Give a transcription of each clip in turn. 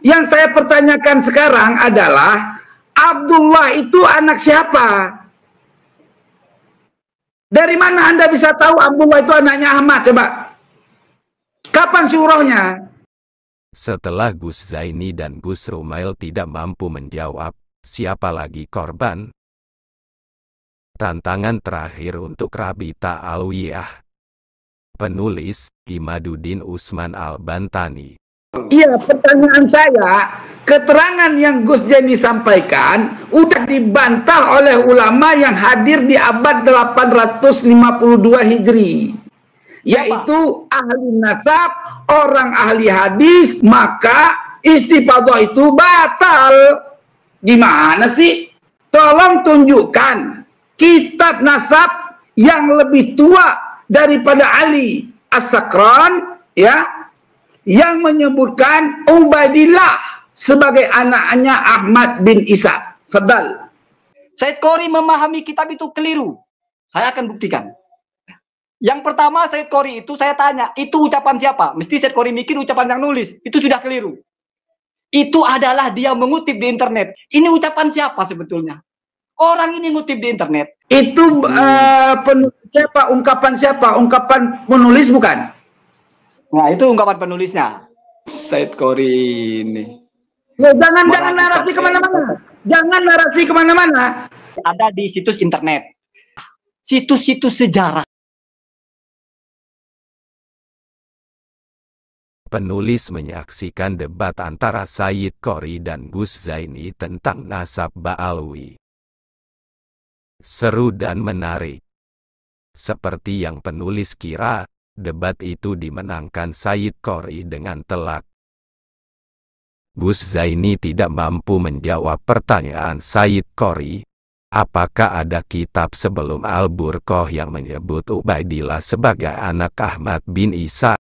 Yang saya pertanyakan sekarang adalah Abdullah itu anak siapa? Dari mana Anda bisa tahu Abdullah itu anaknya Ahmad? Coba. Kapan syurohnya? Setelah Gus Zaini dan Gus Rumail tidak mampu menjawab, siapa lagi korban? Tantangan terakhir untuk Rabita Alwiyah. Penulis, Imaduddin Usman Al-Bantani. Hmm. Iya, pertanyaan saya, keterangan yang Gus Jemi sampaikan udah dibantah oleh ulama yang hadir di abad 852 Hijri, yaitu ahli nasab, orang ahli hadis, maka istifadah itu batal. Gimana sih? Tolong tunjukkan kitab nasab yang lebih tua daripada Ali As-Sakran, ya, yang menyebutkan Ubaidillah sebagai anaknya Ahmad bin Isa. Fadal. Said Qori memahami kitab itu keliru. Saya akan buktikan. Yang pertama Said Qori itu saya tanya, itu ucapan siapa? Mesti Said Qori mikir ucapan yang nulis. Itu sudah keliru. Itu adalah dia mengutip di internet. Ini ucapan siapa sebetulnya? Orang ini ngutip di internet. Itu uh, eh, penulis siapa? Ungkapan siapa? Ungkapan menulis bukan? Nah, itu ungkapan penulisnya. Said Kori ini. Ya, jangan jangan narasi kemana-mana. Jangan narasi kemana-mana. Ada di situs internet. Situs-situs sejarah. Penulis menyaksikan debat antara Said Kori dan Gus Zaini tentang nasab Ba'alwi. Seru dan menarik. Seperti yang penulis kira, Debat itu dimenangkan Said Kori dengan telak. Gus Zaini tidak mampu menjawab pertanyaan Said Kori. Apakah ada kitab sebelum Al-Burqoh yang menyebut Ubaidillah sebagai anak Ahmad bin Isa?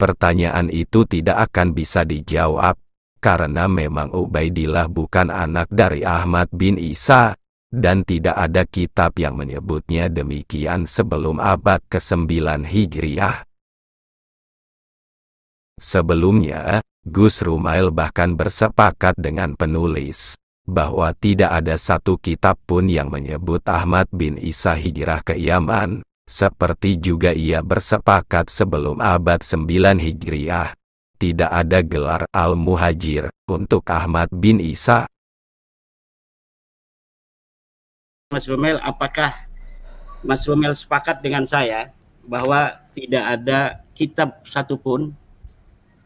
Pertanyaan itu tidak akan bisa dijawab, karena memang Ubaidillah bukan anak dari Ahmad bin Isa, dan tidak ada kitab yang menyebutnya demikian sebelum abad ke-9 Hijriah. Sebelumnya, Gus Rumail bahkan bersepakat dengan penulis bahwa tidak ada satu kitab pun yang menyebut Ahmad bin Isa hijrah ke Yaman, seperti juga ia bersepakat sebelum abad 9 Hijriah. Tidak ada gelar Al-Muhajir untuk Ahmad bin Isa Mas Romel, apakah Mas Romel sepakat dengan saya bahwa tidak ada kitab satupun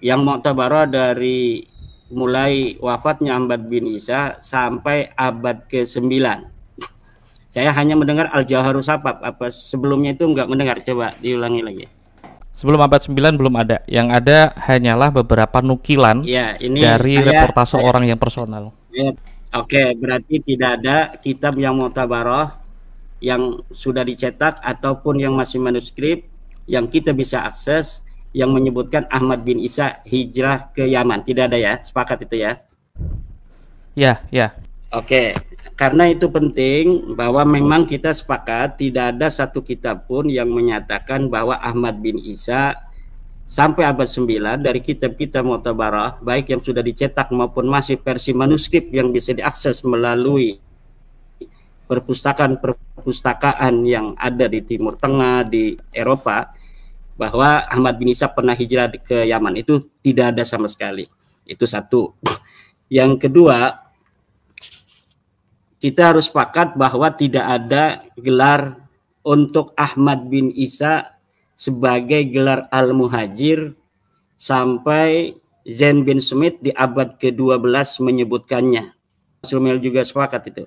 yang mu'tabarah dari mulai wafatnya Ahmad bin Isa sampai abad ke-9. Saya hanya mendengar Al-Jaharu Sapap, apa sebelumnya itu enggak mendengar, coba diulangi lagi. Sebelum abad 9 belum ada, yang ada hanyalah beberapa nukilan ya, ini dari saya, reportase saya, orang yang personal. Ya, Oke, okay, berarti tidak ada kitab yang mutabaroh yang sudah dicetak ataupun yang masih manuskrip yang kita bisa akses yang menyebutkan Ahmad bin Isa hijrah ke Yaman. Tidak ada ya? Sepakat itu ya? Ya, ya. Oke, okay. karena itu penting bahwa memang kita sepakat tidak ada satu kitab pun yang menyatakan bahwa Ahmad bin Isa sampai abad 9 dari kitab-kitab Mu'tabarah baik yang sudah dicetak maupun masih versi manuskrip yang bisa diakses melalui perpustakaan-perpustakaan yang ada di Timur Tengah, di Eropa, bahwa Ahmad bin Isa pernah hijrah ke Yaman itu tidak ada sama sekali. Itu satu. Yang kedua, kita harus sepakat bahwa tidak ada gelar untuk Ahmad bin Isa sebagai gelar Al-Muhajir sampai Zain bin Smith di abad ke-12 menyebutkannya. Sumel juga sepakat itu.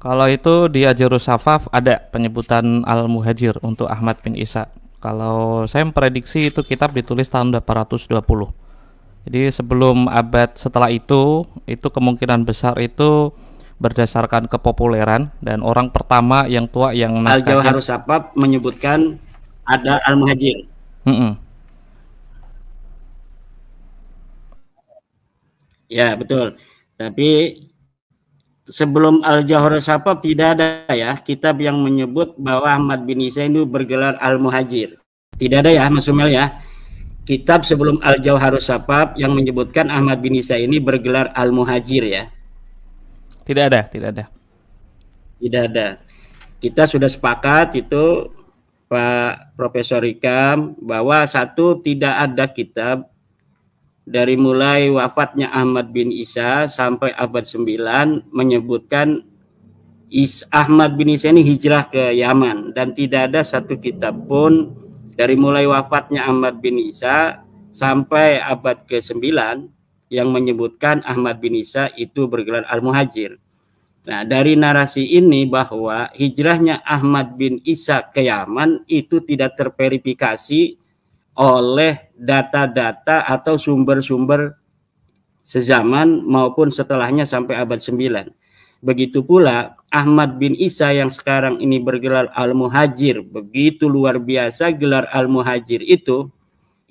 Kalau itu di Ajarus Safaf ada penyebutan Al-Muhajir untuk Ahmad bin Isa. Kalau saya memprediksi itu kitab ditulis tahun 820. Jadi sebelum abad setelah itu, itu kemungkinan besar itu berdasarkan kepopuleran dan orang pertama yang tua yang naskahnya Al harus Sapap menyebutkan ada Al Muhajir. Mm -mm. Ya betul. Tapi sebelum Al Jauhar Sapap tidak ada ya kitab yang menyebut bahwa Ahmad bin Isa itu bergelar Al Muhajir. Tidak ada ya Mas Umel ya. Kitab sebelum Al Jauhar Sapap yang menyebutkan Ahmad bin Isa ini bergelar Al Muhajir ya. Tidak ada, tidak ada. Tidak ada. Kita sudah sepakat itu Pak Profesor Ikam bahwa satu tidak ada kitab dari mulai wafatnya Ahmad bin Isa sampai abad 9 menyebutkan Is Ahmad bin Isa ini hijrah ke Yaman dan tidak ada satu kitab pun dari mulai wafatnya Ahmad bin Isa sampai abad ke-9 yang menyebutkan Ahmad bin Isa itu bergelar Al-Muhajir. Nah, dari narasi ini bahwa hijrahnya Ahmad bin Isa ke Yaman itu tidak terverifikasi oleh data-data atau sumber-sumber sezaman maupun setelahnya sampai abad 9. Begitu pula Ahmad bin Isa yang sekarang ini bergelar Al-Muhajir, begitu luar biasa gelar Al-Muhajir itu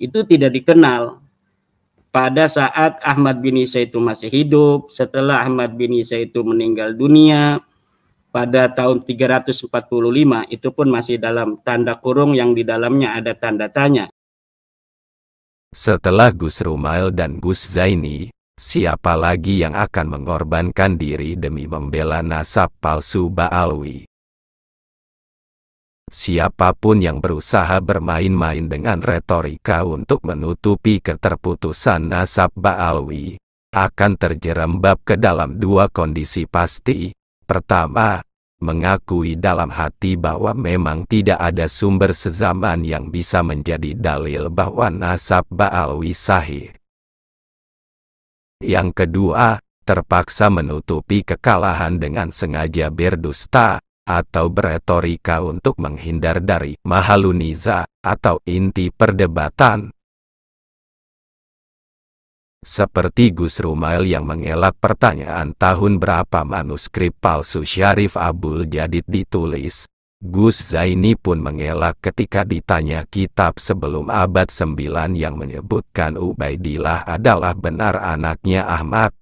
itu tidak dikenal pada saat Ahmad bin Isa itu masih hidup, setelah Ahmad bin Isa itu meninggal dunia pada tahun 345 itu pun masih dalam tanda kurung yang di dalamnya ada tanda tanya. Setelah Gus Rumail dan Gus Zaini, siapa lagi yang akan mengorbankan diri demi membela nasab palsu Ba'alwi? Siapapun yang berusaha bermain-main dengan retorika untuk menutupi keterputusan nasab Ba'alwi, akan terjerembab ke dalam dua kondisi pasti. Pertama, mengakui dalam hati bahwa memang tidak ada sumber sezaman yang bisa menjadi dalil bahwa nasab Ba'alwi sahih. Yang kedua, terpaksa menutupi kekalahan dengan sengaja berdusta, atau beretorika untuk menghindar dari mahaluniza atau inti perdebatan. Seperti Gus Rumail yang mengelak pertanyaan tahun berapa manuskrip palsu Syarif Abul Jadid ditulis, Gus Zaini pun mengelak ketika ditanya kitab sebelum abad 9 yang menyebutkan Ubaidillah adalah benar anaknya Ahmad.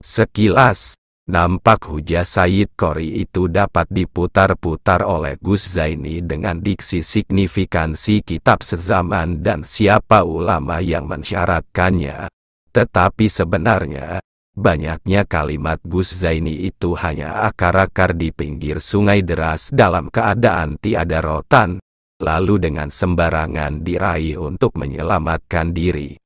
Sekilas, Nampak hujah Said Kori itu dapat diputar-putar oleh Gus Zaini dengan diksi signifikansi kitab sezaman dan siapa ulama yang mensyaratkannya. Tetapi sebenarnya, banyaknya kalimat Gus Zaini itu hanya akar-akar di pinggir sungai deras dalam keadaan tiada rotan, lalu dengan sembarangan diraih untuk menyelamatkan diri.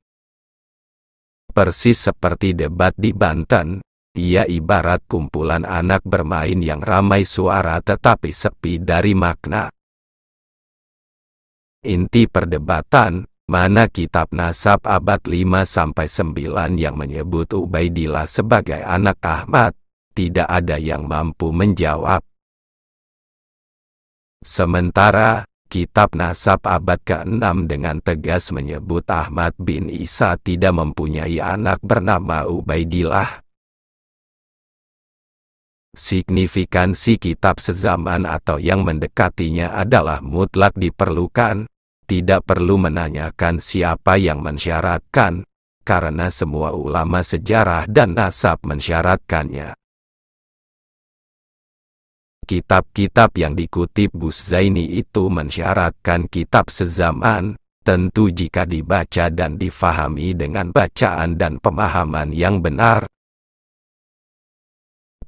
Persis seperti debat di Banten, ia ibarat kumpulan anak bermain yang ramai suara tetapi sepi dari makna. Inti perdebatan, mana kitab nasab abad 5-9 yang menyebut Ubaidillah sebagai anak Ahmad, tidak ada yang mampu menjawab. Sementara, kitab nasab abad ke-6 dengan tegas menyebut Ahmad bin Isa tidak mempunyai anak bernama Ubaidillah. Signifikansi kitab sezaman atau yang mendekatinya adalah mutlak diperlukan, tidak perlu menanyakan siapa yang mensyaratkan, karena semua ulama sejarah dan nasab mensyaratkannya. Kitab-kitab yang dikutip Gus Zaini itu mensyaratkan kitab sezaman, tentu jika dibaca dan difahami dengan bacaan dan pemahaman yang benar,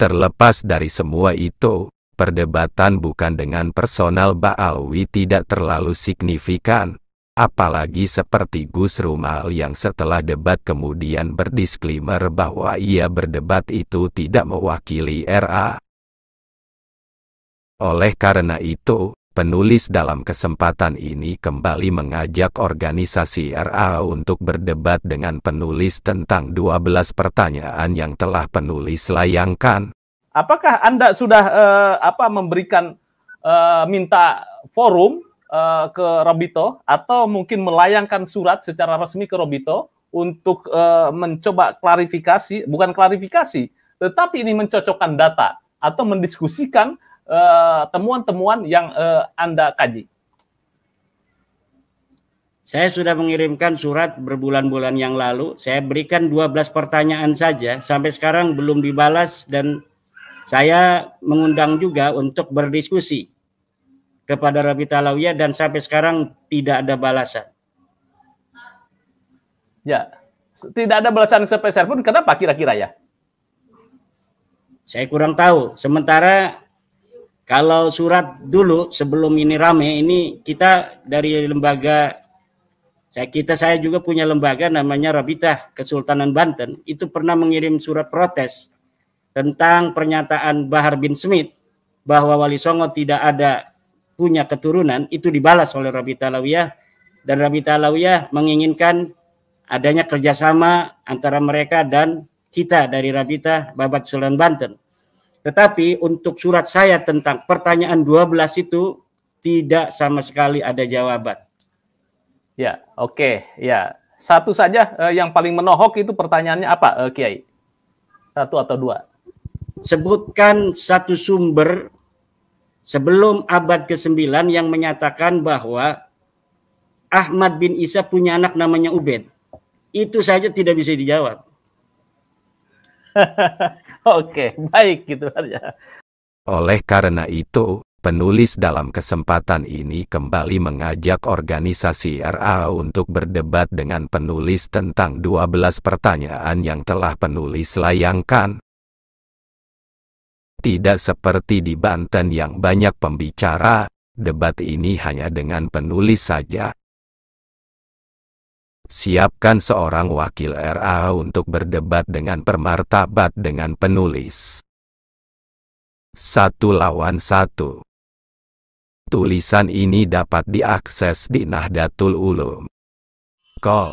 Terlepas dari semua itu, perdebatan bukan dengan personal Ba'alwi tidak terlalu signifikan, apalagi seperti Gus Rumal yang setelah debat kemudian berdisklaimer bahwa ia berdebat itu tidak mewakili RA. Oleh karena itu, penulis dalam kesempatan ini kembali mengajak organisasi RA untuk berdebat dengan penulis tentang 12 pertanyaan yang telah penulis layangkan. Apakah Anda sudah uh, apa memberikan uh, minta forum uh, ke Robito atau mungkin melayangkan surat secara resmi ke Robito untuk uh, mencoba klarifikasi, bukan klarifikasi, tetapi ini mencocokkan data atau mendiskusikan Eh, temuan-temuan uh, yang uh, Anda kaji? Saya sudah mengirimkan surat berbulan-bulan yang lalu. Saya berikan 12 pertanyaan saja. Sampai sekarang belum dibalas dan saya mengundang juga untuk berdiskusi kepada Rabi Talawiyah dan sampai sekarang tidak ada balasan. Ya, tidak ada balasan sepeser pun. Kenapa kira-kira ya? Saya kurang tahu. Sementara kalau surat dulu sebelum ini rame ini kita dari lembaga saya kita saya juga punya lembaga namanya Rabitah Kesultanan Banten itu pernah mengirim surat protes tentang pernyataan Bahar bin Smith bahwa Wali Songo tidak ada punya keturunan itu dibalas oleh Rabita Alawiyah dan Rabita Alawiyah menginginkan adanya kerjasama antara mereka dan kita dari Rabita Babat Sulan Banten. Tetapi untuk surat saya tentang pertanyaan 12 itu tidak sama sekali ada jawaban. Ya, oke, okay, ya. Satu saja eh, yang paling menohok itu pertanyaannya apa, eh, Kiai? Satu atau dua? Sebutkan satu sumber sebelum abad ke-9 yang menyatakan bahwa Ahmad bin Isa punya anak namanya Ubed. Itu saja tidak bisa dijawab. Oke, baik gitu aja. Oleh karena itu, penulis dalam kesempatan ini kembali mengajak organisasi RA untuk berdebat dengan penulis tentang 12 pertanyaan yang telah penulis layangkan. Tidak seperti di Banten yang banyak pembicara, debat ini hanya dengan penulis saja. Siapkan seorang wakil RA untuk berdebat dengan permartabat dengan penulis. Satu lawan satu. Tulisan ini dapat diakses di Nahdlatul Ulum. Com.